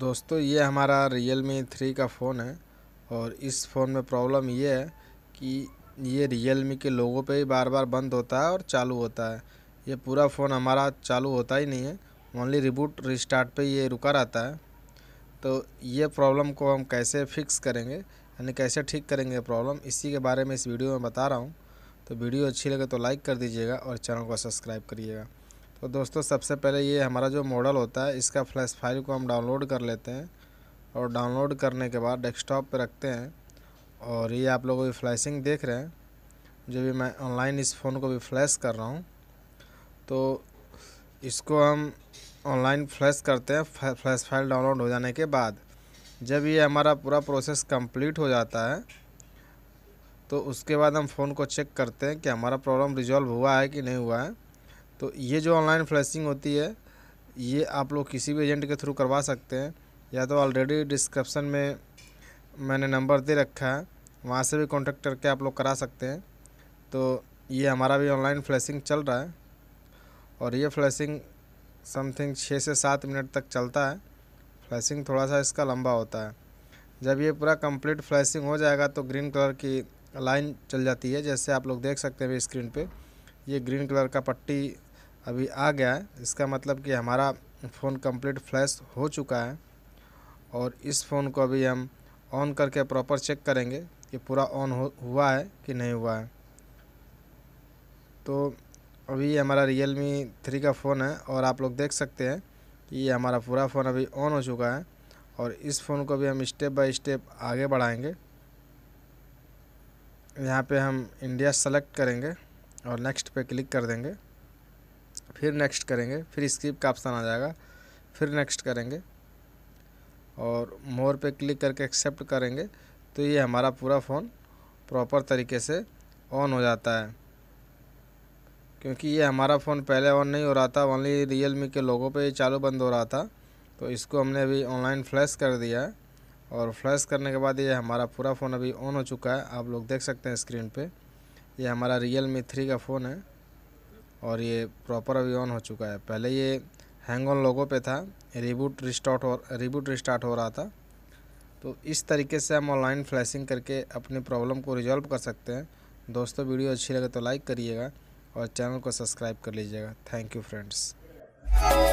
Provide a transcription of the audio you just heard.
दोस्तों ये हमारा रियल मी थ्री का फ़ोन है और इस फ़ोन में प्रॉब्लम ये है कि ये रियल मी के लोगों पे ही बार बार बंद होता है और चालू होता है ये पूरा फ़ोन हमारा चालू होता ही नहीं है ओनली रिबूट रिस्टार्ट पे ये रुका रहता है तो ये प्रॉब्लम को हम कैसे फिक्स करेंगे यानी कैसे ठीक करेंगे प्रॉब्लम इसी के बारे में इस वीडियो में बता रहा हूँ तो वीडियो अच्छी लगे तो लाइक कर दीजिएगा और चैनल को सब्सक्राइब करिएगा तो दोस्तों सबसे पहले ये हमारा जो मॉडल होता है इसका फ्लैश फाइल को हम डाउनलोड कर लेते हैं और डाउनलोड करने के बाद डेस्कटॉप पर रखते हैं और ये आप लोगों की फ्लैशिंग देख रहे हैं जो भी मैं ऑनलाइन इस फ़ोन को भी फ्लैश कर रहा हूँ तो इसको हम ऑनलाइन फ्लैश करते हैं फ्लैश फाइल डाउनलोड हो जाने के बाद जब ये हमारा पूरा प्रोसेस कंप्लीट हो जाता है तो उसके बाद हम फ़ोन को चेक करते हैं कि हमारा प्रॉब्लम रिजॉल्व हुआ है कि नहीं हुआ है तो ये जो ऑनलाइन फ्लैशिंग होती है ये आप लोग किसी भी एजेंट के थ्रू करवा सकते हैं या तो ऑलरेडी डिस्क्रिप्सन में मैंने नंबर दे रखा है वहाँ से भी कॉन्टेक्ट करके आप लोग करा सकते हैं तो ये हमारा भी ऑनलाइन फ्लैशिंग चल रहा है और ये फ्लैशिंग समथिंग छः से सात मिनट तक चलता है फ्लैशिंग थोड़ा सा इसका लंबा होता है जब ये पूरा कंप्लीट फ्लैशिंग हो जाएगा तो ग्रीन कलर की लाइन चल जाती है जैसे आप लोग देख सकते हैं स्क्रीन पे ये ग्रीन कलर का पट्टी अभी आ गया है इसका मतलब कि हमारा फ़ोन कंप्लीट फ्लैश हो चुका है और इस फ़ोन को अभी हम ऑन करके प्रॉपर चेक करेंगे कि पूरा ऑन हो हुआ है कि नहीं हुआ है तो अभी हमारा रियल मी थ्री का फ़ोन है और आप लोग देख सकते हैं कि ये हमारा पूरा फ़ोन अभी ऑन हो चुका है और इस फ़ोन को भी हम स्टेप बाय स्टेप आगे बढ़ाएंगे यहाँ पे हम इंडिया सेलेक्ट करेंगे और नेक्स्ट पे क्लिक कर देंगे फिर नेक्स्ट करेंगे फिर स्किप का ऑप्शन आ जाएगा फिर नेक्स्ट करेंगे और मोर पे क्लिक करके एक्सेप्ट करेंगे तो ये हमारा पूरा फ़ोन प्रॉपर तरीके से ऑन हो जाता है क्योंकि ये हमारा फ़ोन पहले ऑन नहीं हो रहा था ओनली रियल मी के लोगों पे ये चालू बंद हो रहा था तो इसको हमने अभी ऑनलाइन फ्लैश कर दिया है और फ्लैश करने के बाद ये हमारा पूरा फ़ोन अभी ऑन हो चुका है आप लोग देख सकते हैं स्क्रीन पर यह हमारा रियल मी थ्री का फ़ोन है और ये प्रॉपर अभी ऑन हो चुका है पहले ये हैंग ऑन लोगों पे था रिबूट रिस्टार्ट हो रिबूट रिस्टार्ट हो रहा था तो इस तरीके से हम ऑनलाइन फ्लैशिंग करके अपनी प्रॉब्लम को रिजॉल्व कर सकते हैं दोस्तों वीडियो अच्छी लगे तो लाइक करिएगा और चैनल को सब्सक्राइब कर लीजिएगा थैंक यू फ्रेंड्स